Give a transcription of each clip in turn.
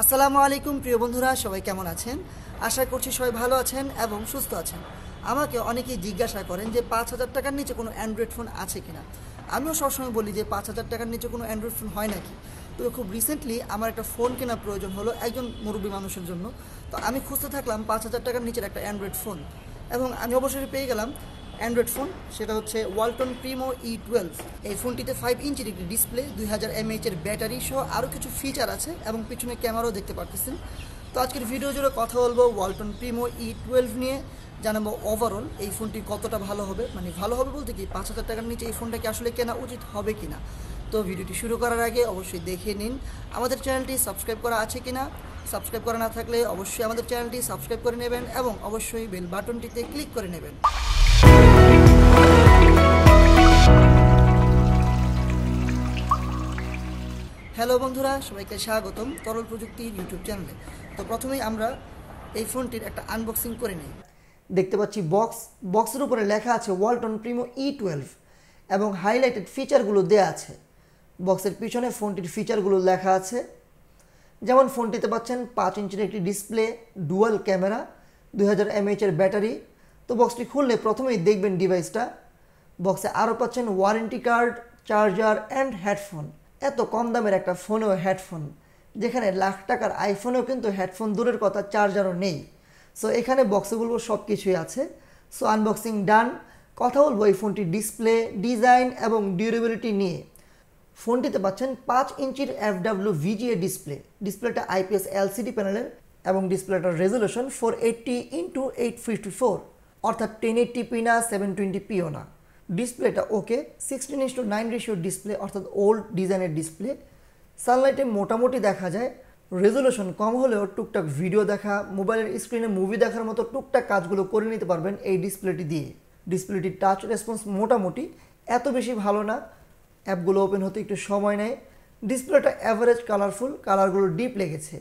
আসসালামু আলাইকুম প্রিয় বন্ধুরা সবাই কেমন আছেন আশা করছি সবাই ভালো আছেন এবং সুস্থ আছেন আমাকে অনেকেই জিজ্ঞাসা করেন যে পাঁচ হাজার টাকার নিচে কোনো অ্যান্ড্রয়েড ফোন আছে কিনা আমিও সবসময় বলি যে পাঁচ হাজার টাকার নিচে কোনো অ্যান্ড্রয়েড ফোন হয় নাকি তো খুব রিসেন্টলি আমার একটা ফোন কেনার প্রয়োজন হলো একজন মুরব্বী মানুষের জন্য তো আমি খুঁজতে থাকলাম পাঁচ হাজার টাকার নিচের একটা অ্যান্ড্রয়েড ফোন এবং আমি অবশ্যই পেয়ে গেলাম অ্যান্ড্রয়েড ফোন সেটা হচ্ছে ওয়ালটন প্রিমো ই টুয়েলভ এই ফোনটিতে ফাইভ ইঞ্চির একটি ডিসপ্লে দুই হাজার এমএইচের ব্যাটারি সহ আরও কিছু ফিচার আছে এবং পিছনে ক্যামেরাও দেখতে পারতেছেন তো আজকের ভিডিও জুড়ে কথা বলবো ওয়ালটন প্রিমো ই টুয়েলভ নিয়ে জানাবো ওভারঅল এই ফোনটি কতটা ভালো হবে মানে ভালো হবে বলতে কি পাঁচ হাজার টাকার নিচে এই ফোনটাকে আসলে কেনা উচিত হবে কি না তো ভিডিওটি শুরু করার আগে অবশ্যই দেখে নিন আমাদের চ্যানেলটি সাবস্ক্রাইব করা আছে কি না সাবস্ক্রাইব করা না থাকলে অবশ্যই আমাদের চ্যানেলটি সাবস্ক্রাইব করে নেবেন এবং অবশ্যই বেল বাটনটিতে ক্লিক করে নেবেন হ্যালো বন্ধুরা সবাইকে স্বাগতম তরল প্রযুক্তির ইউটিউব চ্যানেলে তো প্রথমেই আমরা এই ফোনটির একটা আনবক্সিং করে নিই দেখতে পাচ্ছি বক্স বক্সের উপরে লেখা আছে ওয়ালটন প্রিমো ই টুয়েলভ এবং হাইলাইটেড ফিচারগুলো দেয়া আছে বক্সের পিছনে ফোনটির ফিচারগুলো লেখা আছে যেমন ফোনটিতে পাচ্ছেন পাঁচ ইঞ্চির একটি ডিসপ্লে ডুয়াল ক্যামেরা দুই হাজার এমএইচের ব্যাটারি তো বক্সটি খুললে প্রথমেই দেখবেন ডিভাইসটা বক্সে আরও পাচ্ছেন warranty card charger and headphone এত কম দামের একটা ফোনেও হেডফোন যেখানে লাখ টাকার আইফোনেও কিন্তু হেডফোন দূরের কথা চার্জারও নেই সো এখানে বক্সে বলবো সব কিছুই আছে সো আনবক্সিং ডান কথা বলবো এই ফোনটির ডিসপ্লে ডিজাইন এবং ডিউরেবিলিটি নিয়ে ফোনটিতে পাচ্ছেন পাঁচ ইঞ্চির এফ ডাব্লিউ ভিজিএ ডিসপ্লে ডিসপ্লেটা আইপিএস এলসিডি প্যানেলের এবং ডিসপ্লেটার resolution four eighty into eight fifty four অর্থাৎ টেন এইটটি পি না সেভেন টোয়েন্টি পিও না ডিসপ্লেটা okay sixteen is to nine ratio display অর্থাৎ ওল্ড ডিজাইনের ডিসপ্লে সানলাইটে মোটামুটি দেখা যায় রেজলিউশন কম হলেও টুকটাক ভিডিও দেখা মোবাইলের স্ক্রিনে মুভি দেখার মতো টুকটাক কাজগুলো করে নিতে পারবেন এই ডিসপ্লেটি দিয়ে ডিসপ্লেটির টাচ রেসপন্স মোটামুটি এত বেশি ভালো না অ্যাপগুলো ওপেন হতে একটু সময় নেয় ডিসপ্লেটা অ্যাভারেজ কালারফুল কালারগুলো ডিপ লেগেছে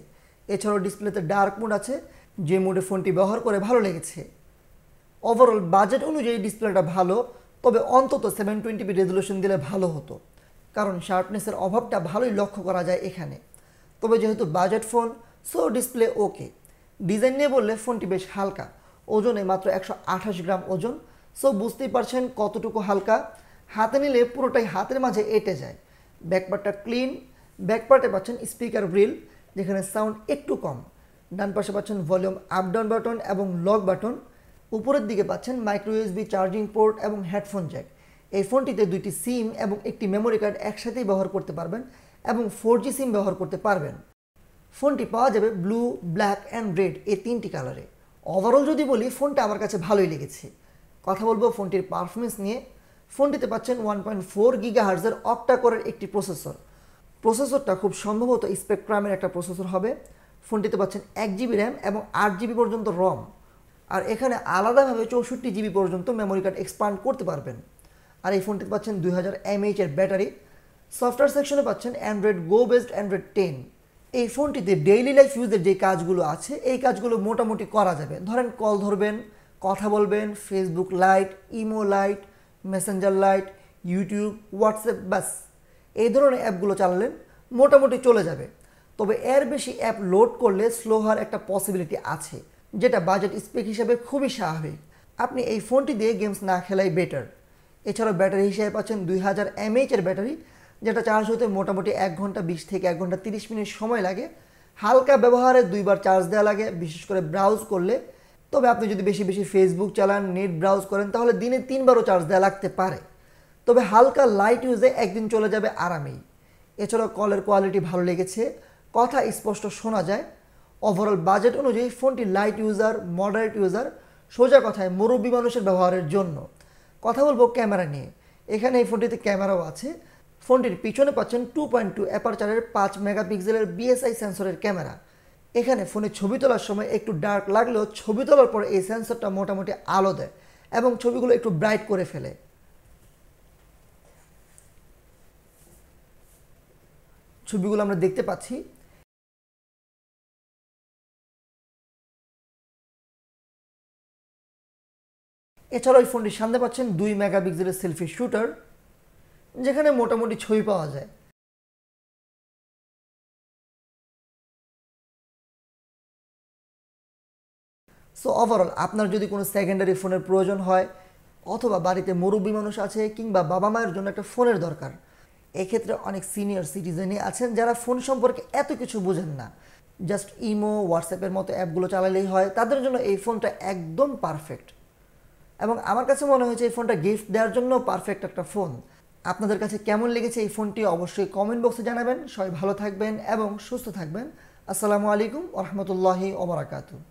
এছাড়াও ডিসপ্লেতে ডার্ক মোড আছে যে মোডে ফোনটি ব্যবহার করে ভালো লেগেছে ওভারঅল বাজেট অনুযায়ী ডিসপ্লেটা ভালো তবে অন্তত সেভেন টোয়েন্টি রেজলিউশন দিলে ভালো হতো কারণ শার্পনেসের অভাবটা ভালোই লক্ষ্য করা যায় এখানে তবে যেহেতু budget phone so display okay design নিয়ে বললে ফোনটি বেশ হালকা ওজনে মাত্র একশো গ্রাম ওজন সো বুঝতেই পারছেন কতটুকু হালকা হাতে নিলে পুরোটাই হাতের মাঝে এঁটে যায় ব্যাকপার্টটা ক্লিন ব্যাকপার্টে পাচ্ছেন স্পিকার গ্রিল যেখানে সাউন্ড একটু কম ডান পাশে পাচ্ছেন ভলিউম আপ ডাউন বাটন এবং লক বাটন উপরের দিকে পাচ্ছেন মাইক্রো ইউএসবি চার্জিং পোর্ট এবং হেডফোন জ্যাক এই ফোনটিতে দুইটি সিম এবং একটি মেমোরি কার্ড একসাথেই ব্যবহার করতে পারবেন এবং ফোর সিম ব্যবহার করতে পারবেন ফোনটি পাওয়া যাবে ব্লু ব্ল্যাক অ্যান্ড রেড এই তিনটি কালারে ওভারঅল যদি বলি ফোনটা আমার কাছে ভালোই লেগেছে কথা বলবো ফোনটির পারফরমেন্স নিয়ে ফোনটিতে পাচ্ছেন ওয়ান পয়েন্ট ফোর গিগা হার্জের অক্টাকরের একটি প্রসেসর প্রসেসরটা খুব সম্ভবত স্পেকট্রামের একটা প্রসেসর হবে ফোনটিতে পাচ্ছেন এক জিবি র্যাম এবং আট জিবি পর্যন্ত রম আর এখানে আলাদাভাবে চৌষট্টি জিবি পর্যন্ত মেমোরি কার্ড এক্সপান্ড করতে পারবেন আর এই ফোনটিতে পাচ্ছেন দুই হাজার এমএইচের ব্যাটারি সফটওয়্যার সেকশনে পাচ্ছেন Android Go based Android ten এই ফোনটিতে ডেইলি লাইফ ইউজের যে কাজগুলো আছে এই কাজগুলো মোটামুটি করা যাবে ধরেন কল ধরবেন কথা বলবেন Facebook Lite Imo Lite Messenger Lite YouTube WhatsApp ব্যাস এই ধরনের অ্যাপগুলো চালালেন মোটামুটি চলে যাবে তবে এর বেশি অ্যাপ লোড করলে স্লো হওয়ার একটা পসিবিলিটি আছে যেটা বাজেট স্পেক হিসাবে খুবই স্বাভাবিক আপনি এই ফোনটি দিয়ে গেমস না খেলাই বেটার এছাড়াও ব্যাটারি হিসেবে পাচ্ছেন দুই হাজার এমএইচের ব্যাটারি যেটা চার্জ হতে মোটামুটি এক ঘন্টা বিশ থেকে এক ঘন্টা তিরিশ মিনিট সময় লাগে হালকা ব্যবহারে দুইবার চার্জ দেওয়া লাগে বিশেষ করে ব্রাউজ করলে তবে আপনি যদি বেশি বেশি ফেসবুক চালান নেট ব্রাউজ করেন তাহলে দিনে তিনবারও চার্জ দেওয়া লাগতে পারে তবে হালকা লাইট ইউজে একদিন চলে যাবে আরামেই এছাড়াও কলের কোয়ালিটি ভালো লেগেছে কথা স্পষ্ট শোনা যায় ওভারঅল বাজেট অনুযায়ী ফোনটি লাইট ইউজার মডারেট ইউজার সোজা কথায় মুরব্বী মানুষের ব্যবহারের জন্য কথা বলবো ক্যামেরা নিয়ে এখানে এই ফোনটিতে ক্যামেরাও আছে ফোনটির পিছনে পাচ্ছেন টু পয়েন্ট টু অ্যাপারচারের পাঁচ মেগাপিক্সেলের বিএসআই সেন্সরের ক্যামেরা এখানে ফোনে ছবি তোলার সময় একটু ডার্ক লাগলেও ছবি তোলার পর এই সেন্সরটা মোটামুটি আলো দেয় এবং ছবিগুলো একটু ব্রাইট করে ফেলে ছবিগুলো আমরা দেখতে পাচ্ছি এছাড়াও এই ফোনটির সামনে পাচ্ছেন দুই মেগাপিক্সেলের সেলফি শুটার যেখানে মোটামুটি ছবি পাওয়া যায় সো ওভারঅল আপনার যদি কোনো সেকেন্ডারি ফোনের প্রয়োজন হয় অথবা বাড়িতে মুরব্বী মানুষ আছে কিংবা বাবা মায়ের জন্য একটা ফোনের দরকার এক্ষেত্রে অনেক সিনিয়র সিটিজেনই আছেন যারা ফোন সম্পর্কে এত কিছু বোঝেন না জাস্ট ইমো হোয়াটসঅ্যাপের মতো অ্যাপগুলো চালালেই হয় তাদের জন্য এই ফোনটা একদম পারফেক্ট এবং আমার কাছে মনে হয়েছে এই ফোনটা গিফট দেওয়ার জন্য পারফেক্ট একটা ফোন আপনাদের কাছে কেমন লেগেছে এই ফোনটি অবশ্যই কমেন্ট বক্সে জানাবেন সবাই ভালো থাকবেন এবং সুস্থ থাকবেন আসসালামু আলাইকুম রহমতুল্লাহি ওবরাকাতু